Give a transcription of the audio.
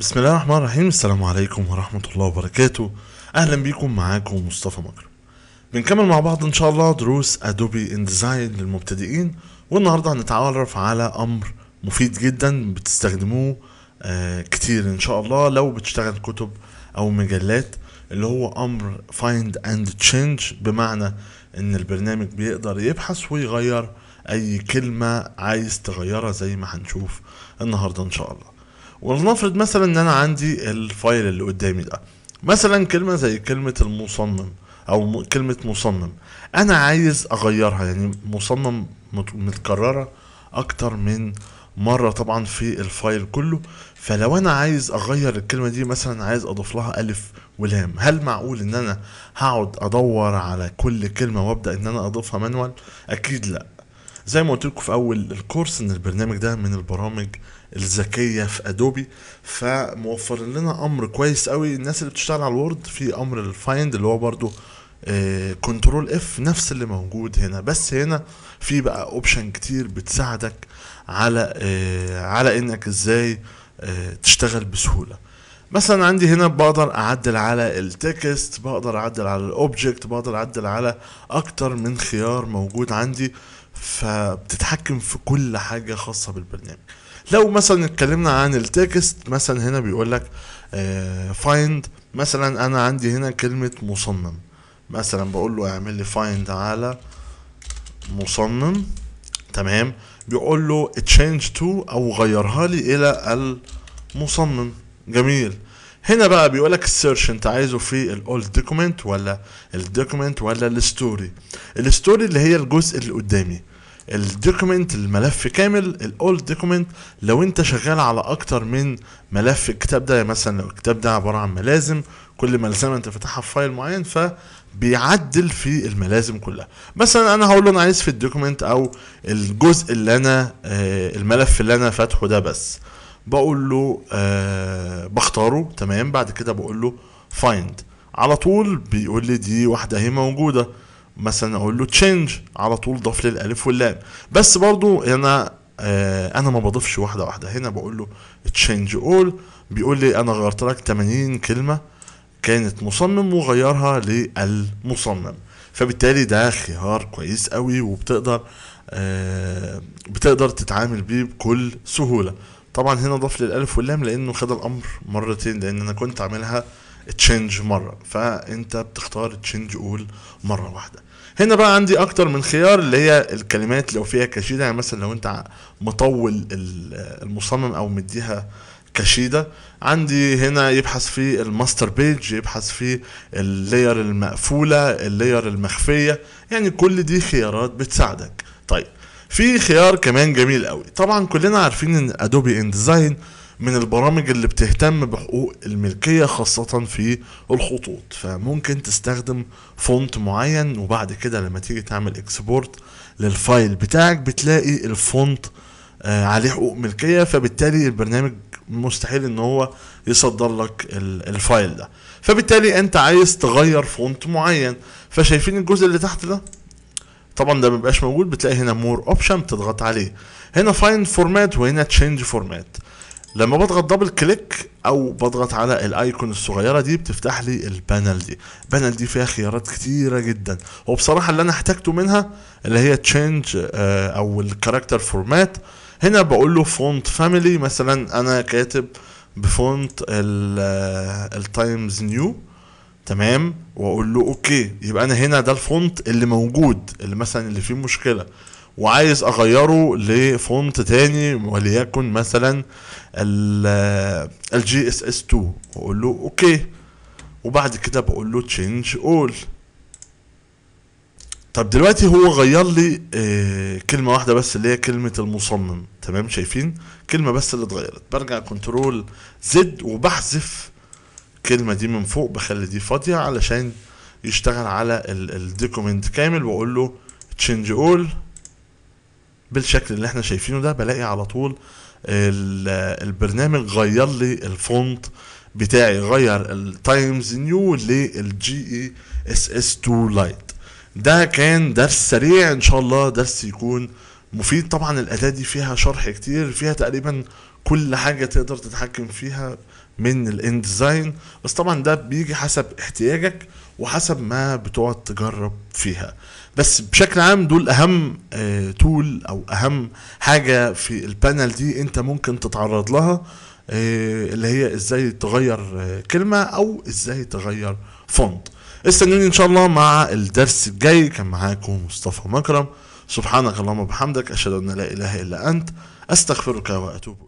بسم الله الرحمن الرحيم السلام عليكم ورحمة الله وبركاته أهلا بيكم معاكم مصطفى مكرم بنكمل مع بعض إن شاء الله دروس أدوبي إنديزاين للمبتدئين والنهاردة هنتعرف على أمر مفيد جدا بتستخدموه آه، كتير إن شاء الله لو بتشتغل كتب أو مجلات اللي هو أمر فايند أند تشينج بمعنى إن البرنامج بيقدر يبحث ويغير أي كلمة عايز تغيرها زي ما هنشوف النهاردة إن شاء الله ولنفرض مثلا ان انا عندي الفايل اللي قدامي ده مثلا كلمه زي كلمه المصمم او كلمه مصمم انا عايز اغيرها يعني مصمم متكرره اكتر من مرة طبعا في الفايل كله فلو انا عايز اغير الكلمة دي مثلا عايز اضيف لها الف ولام هل معقول ان انا هقعد ادور على كل كلمة وابدأ ان انا اضيفها مانوال اكيد لا زي ما قلت لكم في اول الكورس ان البرنامج ده من البرامج الذكيه في ادوبي فموفر لنا امر كويس قوي الناس اللي بتشتغل على الوورد في امر الفايند اللي هو برده كنترول اف نفس اللي موجود هنا بس هنا في بقى اوبشن كتير بتساعدك على آه على انك ازاي آه تشتغل بسهوله مثلا عندي هنا بقدر اعدل على التكست بقدر اعدل على الاوبجكت بقدر اعدل على اكتر من خيار موجود عندي فبتتحكم في كل حاجه خاصه بالبرنامج لو مثلا اتكلمنا عن التكست مثلا هنا بيقول لك فايند آه، مثلا انا عندي هنا كلمه مصمم مثلا بقول له اعمل لي فايند على مصمم تمام بيقول له تشينج تو او غيرها لي الى المصمم جميل هنا بقى بيقول لك السيرش انت عايزه في الاولد دوكيمنت ولا الدوكيمنت ولا الستوري الستوري اللي هي الجزء اللي قدامي الدوكيمنت الملف كامل الاولد دوكيمنت لو انت شغال على اكتر من ملف الكتاب ده مثلا لو الكتاب ده عباره عن ملازم كل ملزمه انت فاتحها في فايل معين ف بيعدل في الملازم كلها مثلا انا هقول له انا عايز في الدوكيمنت او الجزء اللي انا آه، الملف اللي انا فاتحه ده بس بقول له آه بختاره تمام بعد كده بقول له فايند على طول بيقول لي دي واحده اهي موجوده مثلا اقول له تشينج على طول ضاف لي الالف واللام بس برضو انا آه انا ما بضيفش واحده واحده هنا بقول له تشينج اول بيقول لي انا غيرت لك 80 كلمه كانت مصمم وغيرها للمصمم فبالتالي ده خيار كويس قوي وبتقدر آه بتقدر تتعامل بيه بكل سهوله طبعا هنا ضاف للالف واللام لانه خد الامر مرتين لان انا كنت عاملها تشينج مره فانت بتختار تشينج قول مره واحده هنا بقى عندي اكتر من خيار اللي هي الكلمات لو فيها كشيده يعني مثلا لو انت مطول المصمم او مديها كشيدة عندي هنا يبحث في الماستر بيج يبحث في اللاير المقفولة اللاير المخفية يعني كل دي خيارات بتساعدك طيب في خيار كمان جميل قوي طبعا كلنا عارفين ان ادوبي انديزاين من البرامج اللي بتهتم بحقوق الملكية خاصة في الخطوط فممكن تستخدم فونت معين وبعد كده لما تيجي تعمل اكسبورت للفايل بتاعك بتلاقي الفونت آه، عليه حقوق ملكية فبالتالي البرنامج مستحيل ان هو يصدر لك الفايل ده فبالتالي انت عايز تغير فونت معين فشايفين الجزء اللي تحت ده طبعا ده مبقاش موجود بتلاقي هنا مور اوبشن بتضغط عليه هنا فايند فورمات وهنا تشينج فورمات لما بضغط دبل كليك او بضغط على الايكون الصغيره دي بتفتح لي البانل دي البانل دي فيها خيارات كتيره جدا وبصراحه اللي انا احتاجته منها اللي هي تشينج آه، او الكاركتر فورمات هنا بقول له فونت فاميلي مثلا انا كاتب بفونت التايمز نيو تمام واقول له اوكي يبقى انا هنا ده الفونت اللي موجود اللي مثلا اللي فيه مشكله وعايز اغيره لفونت تاني وليكن مثلا الجي اس اس 2 واقول له اوكي وبعد كده بقول له تشينج اول طب دلوقتي هو غير لي آه، كلمه واحده بس اللي هي كلمه المصمم تمام شايفين كلمه بس اللي اتغيرت برجع كنترول زد وبحذف الكلمه دي من فوق بخلي دي فاضيه علشان يشتغل على الديكومنت كامل واقول له تشينج اول بالشكل اللي احنا شايفينه ده بلاقي على طول البرنامج غير لي الفونت بتاعي غير التايمز نيو للجي اي اس اس 2 لايت ده كان درس سريع ان شاء الله درس يكون مفيد طبعا الاداه دي فيها شرح كتير فيها تقريبا كل حاجه تقدر تتحكم فيها من الانديزاين بس طبعا ده بيجي حسب احتياجك وحسب ما بتقعد تجرب فيها بس بشكل عام دول اهم تول آه، او اهم حاجه في البانل دي انت ممكن تتعرض لها آه، اللي هي ازاي تغير آه، كلمه او ازاي تغير فونت استنوني ان شاء الله مع الدرس الجاي كان معاكم مصطفى مكرم سبحانك اللهم وبحمدك اشهد ان لا اله الا انت استغفرك واتوب